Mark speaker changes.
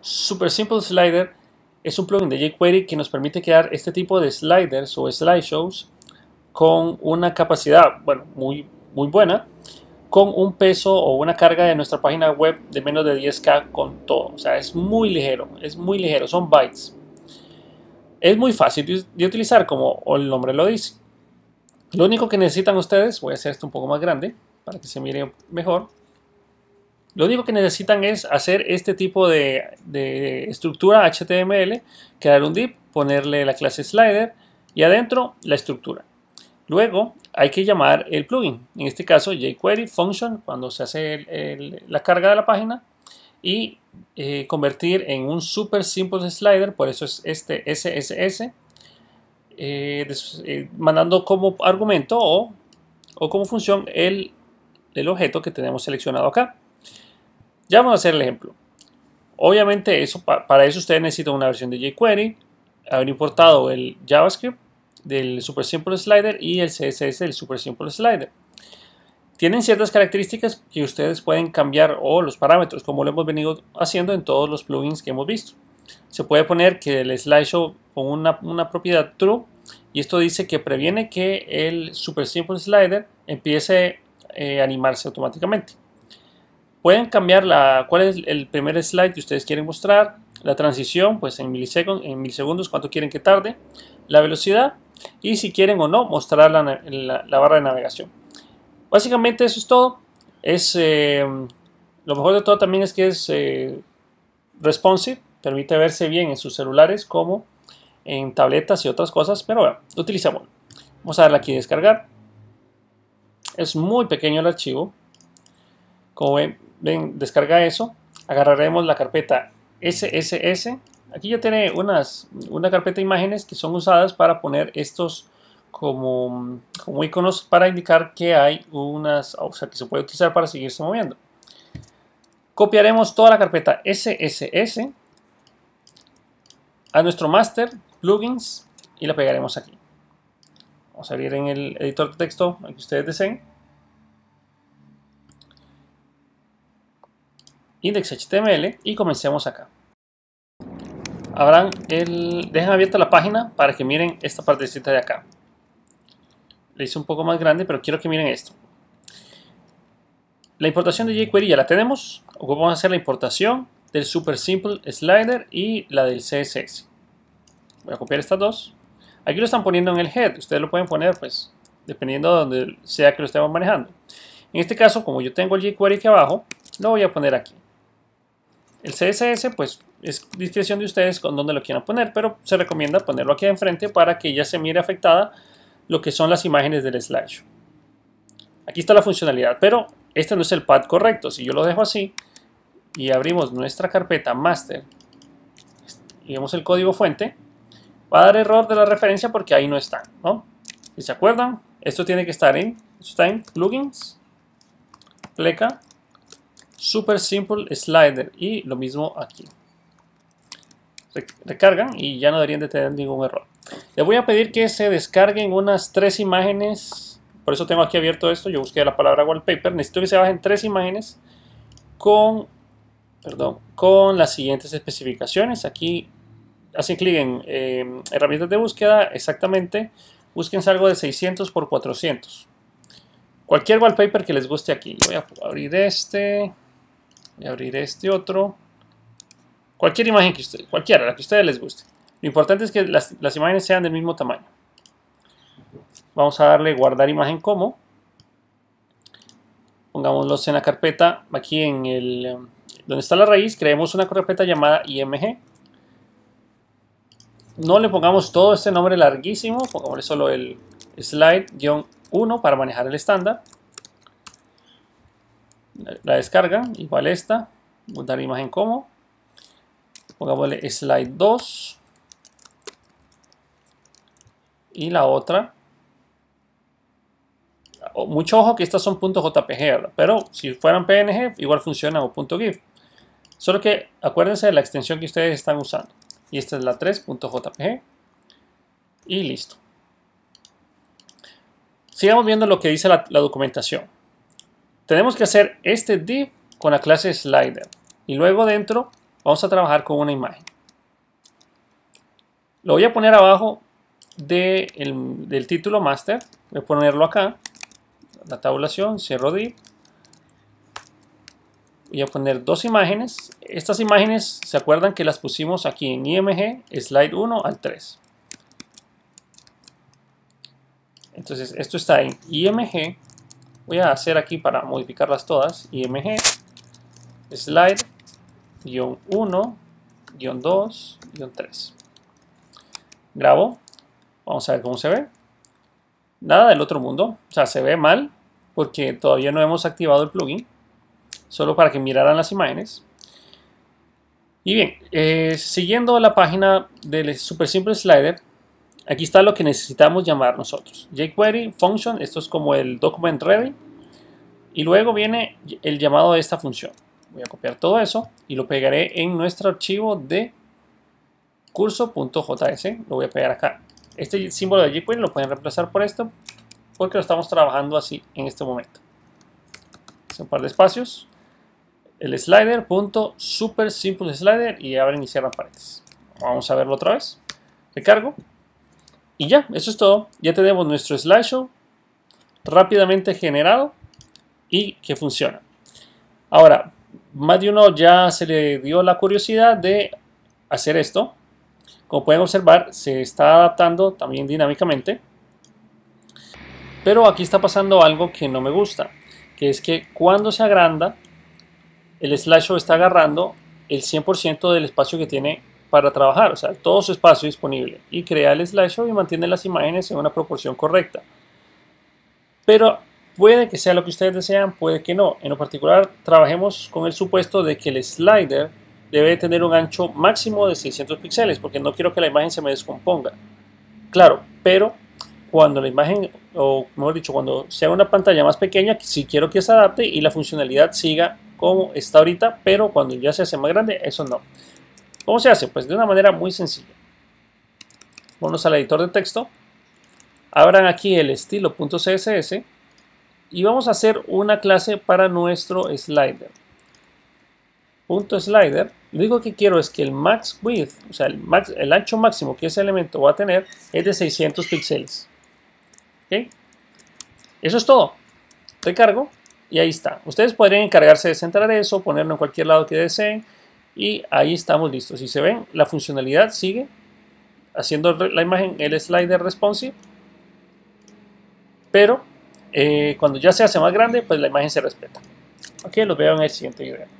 Speaker 1: Super Simple Slider es un plugin de jQuery que nos permite crear este tipo de sliders o slideshows con una capacidad, bueno, muy, muy buena, con un peso o una carga de nuestra página web de menos de 10k con todo. O sea, es muy ligero, es muy ligero, son bytes. Es muy fácil de utilizar como el nombre lo dice. Lo único que necesitan ustedes, voy a hacer esto un poco más grande para que se mire mejor, lo único que necesitan es hacer este tipo de, estructura HTML, crear un div, ponerle la clase slider y adentro la estructura. Luego hay que llamar el plugin, en este caso jQuery function, cuando se hace la carga de la página y eh, convertir en un super simple slider, por eso es este SSS, eh, eh, mandando como argumento o, como función el, el objeto que tenemos seleccionado acá. Ya vamos a hacer el ejemplo. Obviamente para eso ustedes necesitan una versión de jQuery, haber importado el JavaScript del Super Simple Slider y el CSS del Super Simple Slider. Tienen ciertas características que ustedes pueden cambiar o los parámetros, como lo hemos venido haciendo en todos los plugins que hemos visto. Se puede poner que el slideshow con una, propiedad true y esto dice que previene que el Super Simple Slider empiece eh, a animarse automáticamente. Pueden cambiar la, cuál es el primer slide que ustedes quieren mostrar, la transición, pues en milisegundos, en cuánto quieren que tarde, la velocidad y si quieren o no mostrar la, barra de navegación. Básicamente eso es todo. Es, eh, lo mejor de todo también es que es eh, responsive, permite verse bien en sus celulares como en tabletas y otras cosas, pero bueno, lo utilizamos. Vamos a darle aquí descargar. Es muy pequeño el archivo. Como ven, ven, descarga eso, agarraremos la carpeta SSS. Aquí ya tiene unas, una carpeta de imágenes que son usadas para poner estos como, iconos para indicar que hay unas, o sea, que se puede utilizar para seguirse moviendo. Copiaremos toda la carpeta SSS a nuestro master, plugins, y la pegaremos aquí. Vamos a abrir en el editor de texto, que ustedes deseen. index.html y comencemos acá. el, dejen abierta la página para que miren esta partecita de acá. Le hice un poco más grande, pero quiero que miren esto. La importación de jQuery ya la tenemos. Vamos a hacer la importación del Super Simple Slider y la del CSS. Voy a copiar estas dos. Aquí lo están poniendo en el head. Ustedes lo pueden poner, pues, dependiendo de donde sea que lo estemos manejando. En este caso, como yo tengo el jQuery aquí abajo, lo voy a poner aquí. El CSS, pues es discreción de ustedes con dónde lo quieran poner, pero se recomienda ponerlo aquí enfrente para que ya se mire afectada lo que son las imágenes del Slash. Aquí está la funcionalidad, pero este no es el pad correcto. Si yo lo dejo así y abrimos nuestra carpeta master y vemos el código fuente, va a dar error de la referencia porque ahí no está. ¿no? Si se acuerdan, esto tiene que estar en, plugins, pleca, Super Simple Slider y lo mismo aquí. Recargan y ya no deberían de tener ningún error. Les voy a pedir que se descarguen unas tres imágenes. Por eso tengo aquí abierto esto. Yo busqué la palabra wallpaper. Necesito que se bajen tres imágenes con, perdón, con las siguientes especificaciones. Aquí hacen clic en em, herramientas de búsqueda. Exactamente. busquen algo de 600 por 400 cualquier wallpaper que les guste aquí. Voy a abrir este a abrir este otro. Cualquier imagen que ustedes, cualquiera, la que ustedes les guste. Lo importante es que las, las imágenes sean del mismo tamaño. Vamos a darle guardar imagen como. Pongámoslos en la carpeta, aquí en el donde está la raíz, creemos una carpeta llamada img. No le pongamos todo este nombre larguísimo, pongámosle solo el slide-1 para manejar el estándar la descarga, igual esta, dar imagen como, pongámosle slide 2 y la otra. Mucho ojo que estas son .jpg, pero si fueran PNG igual funciona o .gif. Solo que acuérdense de la extensión que ustedes están usando. Y esta es la 3.jpg y listo. Sigamos viendo lo que dice la documentación. Tenemos que hacer este div con la clase slider y luego dentro vamos a trabajar con una imagen. Lo voy a poner abajo del título master, voy a ponerlo acá, la tabulación, cierro div, voy a poner dos imágenes. Estas imágenes, ¿se acuerdan que las pusimos aquí en IMG, slide 1 al 3? Entonces, esto está en IMG voy a hacer aquí para modificarlas todas, img slide-1-2-3. Grabo, vamos a ver cómo se ve. Nada del otro mundo, o sea, se ve mal porque todavía no hemos activado el plugin, solo para que miraran las imágenes. Y bien, eh, siguiendo la página del Super Simple Slider, Aquí está lo que necesitamos llamar nosotros. jQuery function, esto es como el document ready. Y luego viene el llamado de esta función. Voy a copiar todo eso y lo pegaré en nuestro archivo de curso.js. Lo voy a pegar acá. Este símbolo de jQuery lo pueden reemplazar por esto porque lo estamos trabajando así en este momento. un par de espacios. El slider, punto, super simple slider y abrir e iniciar la paredes. Vamos a verlo otra vez. Recargo. Y ya, eso es todo. Ya tenemos nuestro slideshow rápidamente generado y que funciona. Ahora, más de uno ya se le dio la curiosidad de hacer esto. Como pueden observar, se está adaptando también dinámicamente. Pero aquí está pasando algo que no me gusta, que es que cuando se agranda, el slideshow está agarrando el 100% del espacio que tiene para trabajar, o sea, todo su espacio disponible y crea el slideshow y mantiene las imágenes en una proporción correcta. Pero puede que sea lo que ustedes desean, puede que no. En lo particular, trabajemos con el supuesto de que el slider debe tener un ancho máximo de 600 píxeles porque no quiero que la imagen se me descomponga. Claro, pero cuando la imagen, o mejor dicho, cuando sea una pantalla más pequeña, si sí quiero que se adapte y la funcionalidad siga como está ahorita, pero cuando ya se hace más grande, eso no. ¿Cómo se hace? Pues de una manera muy sencilla. Vamos al editor de texto. Abran aquí el estilo.css y vamos a hacer una clase para nuestro slider. Punto slider. Lo único que quiero es que el max width, o sea, el, el ancho máximo que ese elemento va a tener es de 600 píxeles. ¿Ok? Eso es todo. Recargo y ahí está. Ustedes podrían encargarse de centrar eso, ponerlo en cualquier lado que deseen. Y ahí estamos listos. Si se ven, la funcionalidad sigue haciendo la imagen el slider responsive. Pero eh, cuando ya se hace más grande, pues la imagen se respeta. Ok, los veo en el siguiente video.